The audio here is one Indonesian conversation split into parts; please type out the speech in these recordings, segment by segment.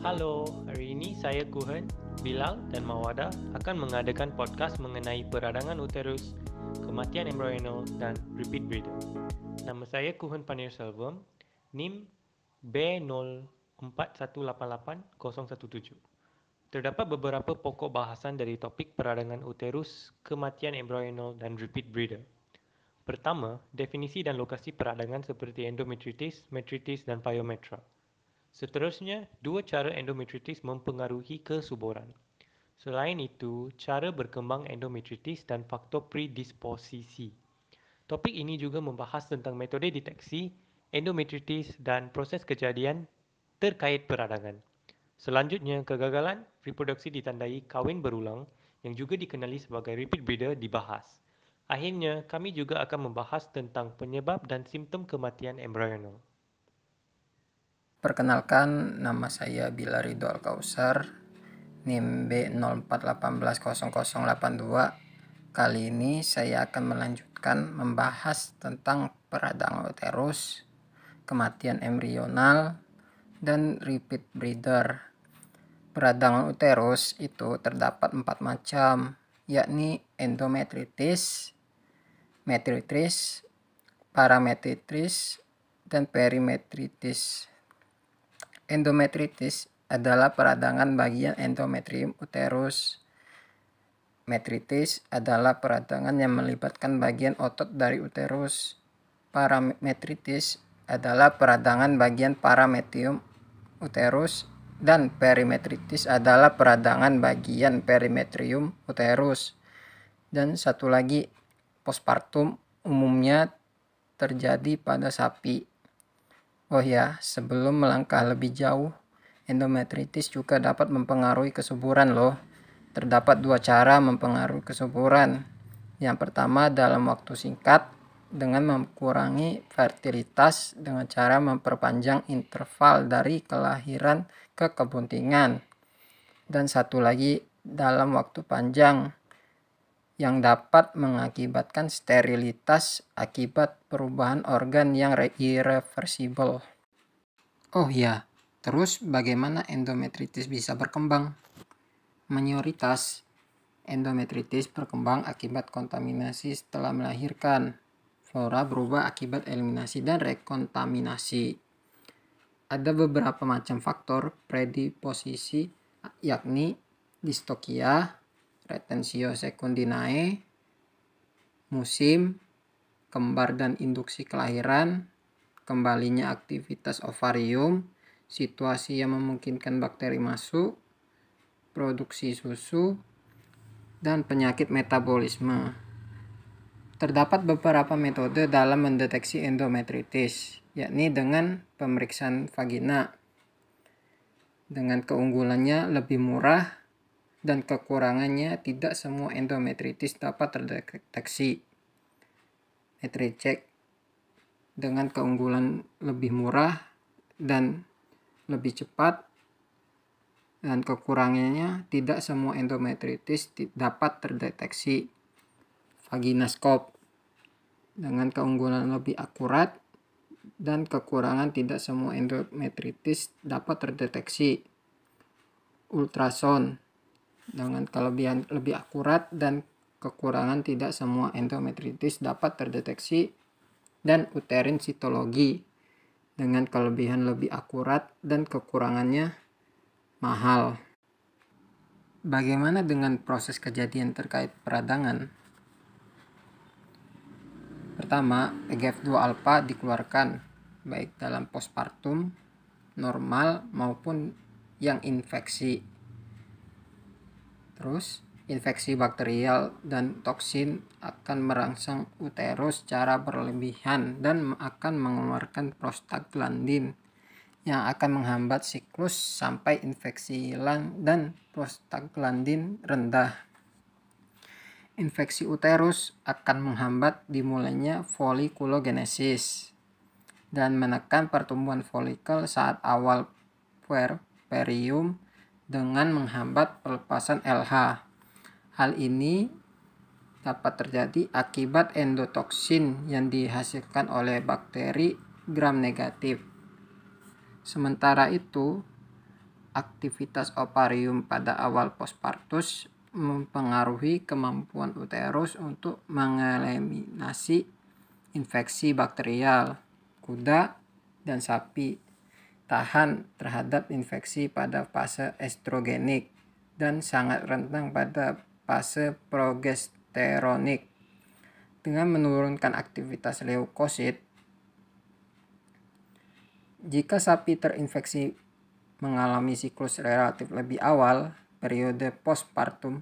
Halo, hari ini saya Kuhan, Bilal dan Mawada akan mengadakan podcast mengenai peradangan uterus, kematian embryonal dan repeat breeding. Nama saya Kuhan Panirselvam, NIM b 0418 Terdapat beberapa pokok bahasan dari topik peradangan uterus, kematian embryonal dan repeat breeder. Pertama, definisi dan lokasi peradangan seperti endometritis, metritis dan pyometra. Seterusnya, dua cara endometritis mempengaruhi kesuburan. Selain itu, cara berkembang endometritis dan faktor predisposisi. Topik ini juga membahas tentang metode deteksi, endometritis dan proses kejadian terkait peradangan. Selanjutnya, kegagalan reproduksi ditandai kawin berulang yang juga dikenali sebagai repeat breeder dibahas. Akhirnya, kami juga akan membahas tentang penyebab dan simptom kematian embryonal. Perkenalkan, nama saya Bila Ridho Alkausar, NIM B04180082. Kali ini saya akan melanjutkan membahas tentang peradangan uterus, kematian embrional, dan repeat breeder. Peradangan uterus itu terdapat empat macam, yakni endometritis, metritis, parametritis, dan perimetritis Endometritis adalah peradangan bagian endometrium uterus. Metritis adalah peradangan yang melibatkan bagian otot dari uterus. Parametritis adalah peradangan bagian parametrium uterus dan perimetritis adalah peradangan bagian perimetrium uterus. Dan satu lagi, postpartum umumnya terjadi pada sapi Oh ya, sebelum melangkah lebih jauh, endometritis juga dapat mempengaruhi kesuburan loh. Terdapat dua cara mempengaruhi kesuburan. Yang pertama dalam waktu singkat dengan mengurangi fertilitas dengan cara memperpanjang interval dari kelahiran ke kebuntingan. Dan satu lagi dalam waktu panjang yang dapat mengakibatkan sterilitas akibat perubahan organ yang irreversible. Oh ya, terus bagaimana endometritis bisa berkembang? Mayoritas endometritis berkembang akibat kontaminasi setelah melahirkan. Flora berubah akibat eliminasi dan rekontaminasi. Ada beberapa macam faktor predisposisi, yakni distokia, retensio secundinae, musim, kembar dan induksi kelahiran, kembalinya aktivitas ovarium, situasi yang memungkinkan bakteri masuk, produksi susu, dan penyakit metabolisme. Terdapat beberapa metode dalam mendeteksi endometritis, yakni dengan pemeriksaan vagina. Dengan keunggulannya lebih murah dan kekurangannya tidak semua endometritis dapat terdeteksi. Metricek dengan keunggulan lebih murah dan lebih cepat dan kekurangannya tidak semua endometritis dapat terdeteksi. Vaginascope dengan keunggulan lebih akurat dan kekurangan tidak semua endometritis dapat terdeteksi. Ultrason dengan kelebihan lebih akurat dan kekurangan tidak semua endometritis dapat terdeteksi dan uterin sitologi dengan kelebihan lebih akurat dan kekurangannya mahal. Bagaimana dengan proses kejadian terkait peradangan? Pertama, EGF2 alfa dikeluarkan baik dalam postpartum, normal maupun yang infeksi Terus, infeksi bakterial dan toksin akan merangsang uterus secara berlebihan dan akan mengeluarkan prostaglandin yang akan menghambat siklus sampai infeksi hilang dan prostaglandin rendah. Infeksi uterus akan menghambat dimulainya folikulogenesis dan menekan pertumbuhan folikel saat awal puerperium dengan menghambat pelepasan LH. Hal ini dapat terjadi akibat endotoksin yang dihasilkan oleh bakteri gram negatif. Sementara itu, aktivitas ovarium pada awal postpartus mempengaruhi kemampuan uterus untuk mengeliminasi infeksi bakterial kuda dan sapi tahan terhadap infeksi pada fase estrogenik dan sangat rentan pada fase progesteronik. Dengan menurunkan aktivitas leukosit, jika sapi terinfeksi mengalami siklus relatif lebih awal, periode postpartum,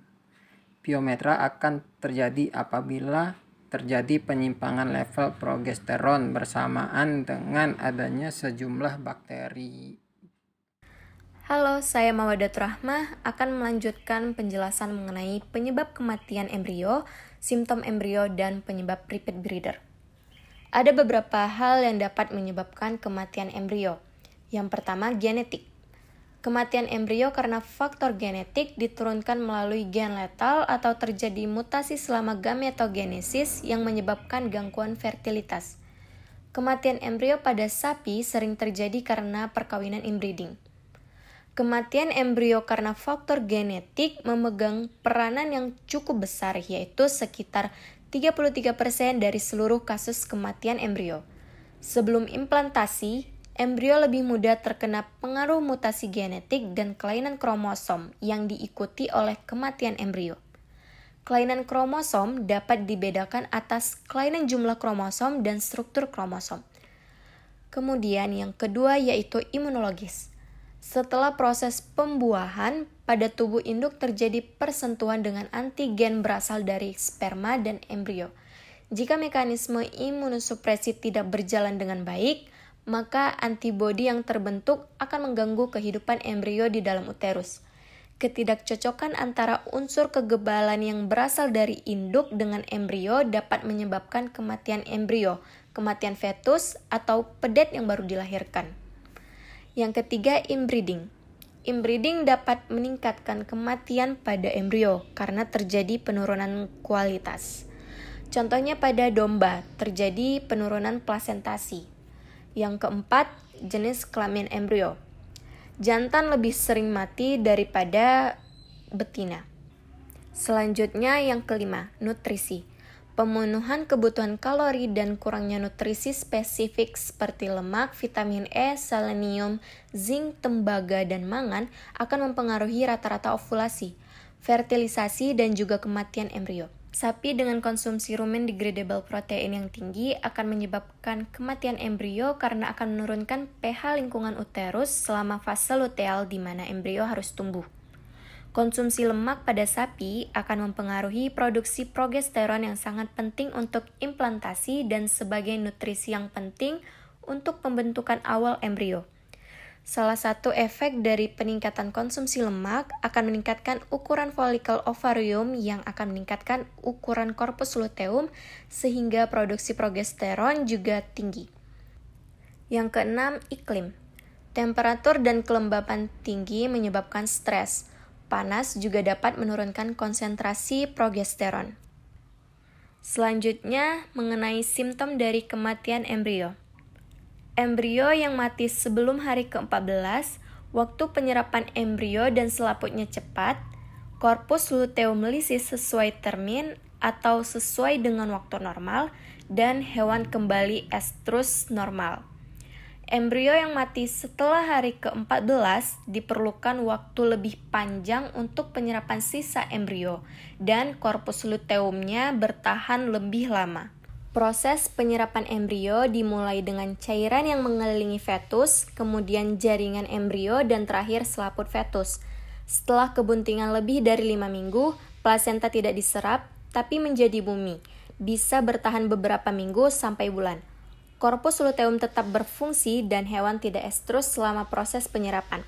biometra akan terjadi apabila terjadi penyimpangan level progesteron bersamaan dengan adanya sejumlah bakteri. Halo, saya Mawadat Rahmah akan melanjutkan penjelasan mengenai penyebab kematian embrio, simptom embrio, dan penyebab repeat breeder. Ada beberapa hal yang dapat menyebabkan kematian embrio. Yang pertama, genetik. Kematian embrio karena faktor genetik diturunkan melalui gen letal atau terjadi mutasi selama gametogenesis yang menyebabkan gangguan fertilitas. Kematian embrio pada sapi sering terjadi karena perkawinan inbreeding. Kematian embrio karena faktor genetik memegang peranan yang cukup besar yaitu sekitar 33% dari seluruh kasus kematian embrio. Sebelum implantasi, Embrio lebih mudah terkena pengaruh mutasi genetik dan kelainan kromosom yang diikuti oleh kematian embrio. Kelainan kromosom dapat dibedakan atas kelainan jumlah kromosom dan struktur kromosom. Kemudian yang kedua yaitu imunologis. Setelah proses pembuahan, pada tubuh induk terjadi persentuhan dengan antigen berasal dari sperma dan embrio. Jika mekanisme imunosupresi tidak berjalan dengan baik, maka antibodi yang terbentuk akan mengganggu kehidupan embrio di dalam uterus. Ketidakcocokan antara unsur kegebalan yang berasal dari induk dengan embrio dapat menyebabkan kematian embrio, kematian fetus, atau pedet yang baru dilahirkan. Yang ketiga, inbreeding. Inbreeding dapat meningkatkan kematian pada embrio karena terjadi penurunan kualitas. Contohnya pada domba terjadi penurunan plasentasi. Yang keempat, jenis kelamin embrio. Jantan lebih sering mati daripada betina. Selanjutnya yang kelima, nutrisi. Pemenuhan kebutuhan kalori dan kurangnya nutrisi spesifik seperti lemak, vitamin E, selenium, zinc, tembaga, dan mangan akan mempengaruhi rata-rata ovulasi, fertilisasi, dan juga kematian embrio. Sapi dengan konsumsi rumen degradable protein yang tinggi akan menyebabkan kematian embrio karena akan menurunkan pH lingkungan uterus selama fase luteal di mana embrio harus tumbuh. Konsumsi lemak pada sapi akan mempengaruhi produksi progesteron yang sangat penting untuk implantasi dan sebagai nutrisi yang penting untuk pembentukan awal embrio. Salah satu efek dari peningkatan konsumsi lemak akan meningkatkan ukuran folikel ovarium yang akan meningkatkan ukuran korpus luteum sehingga produksi progesteron juga tinggi. Yang keenam, iklim. Temperatur dan kelembapan tinggi menyebabkan stres. Panas juga dapat menurunkan konsentrasi progesteron. Selanjutnya, mengenai simptom dari kematian embrio. Embrio yang mati sebelum hari ke-14, waktu penyerapan embrio dan selaputnya cepat, korpus luteum lisis sesuai termin atau sesuai dengan waktu normal, dan hewan kembali estrus normal. Embrio yang mati setelah hari ke-14 diperlukan waktu lebih panjang untuk penyerapan sisa embrio dan korpus luteumnya bertahan lebih lama. Proses penyerapan embrio dimulai dengan cairan yang mengelilingi fetus, kemudian jaringan embrio dan terakhir selaput fetus. Setelah kebuntingan lebih dari 5 minggu, plasenta tidak diserap tapi menjadi bumi. Bisa bertahan beberapa minggu sampai bulan. Korpus luteum tetap berfungsi dan hewan tidak estrus selama proses penyerapan.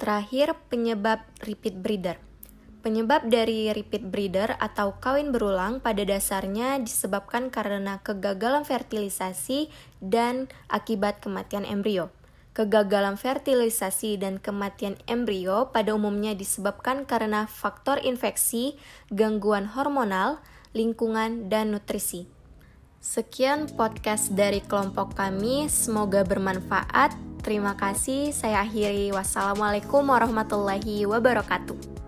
Terakhir, penyebab repeat breeder. Penyebab dari repeat breeder atau kawin berulang pada dasarnya disebabkan karena kegagalan fertilisasi dan akibat kematian embrio. Kegagalan fertilisasi dan kematian embrio pada umumnya disebabkan karena faktor infeksi, gangguan hormonal, lingkungan, dan nutrisi. Sekian podcast dari kelompok kami, semoga bermanfaat. Terima kasih, saya akhiri. Wassalamualaikum warahmatullahi wabarakatuh.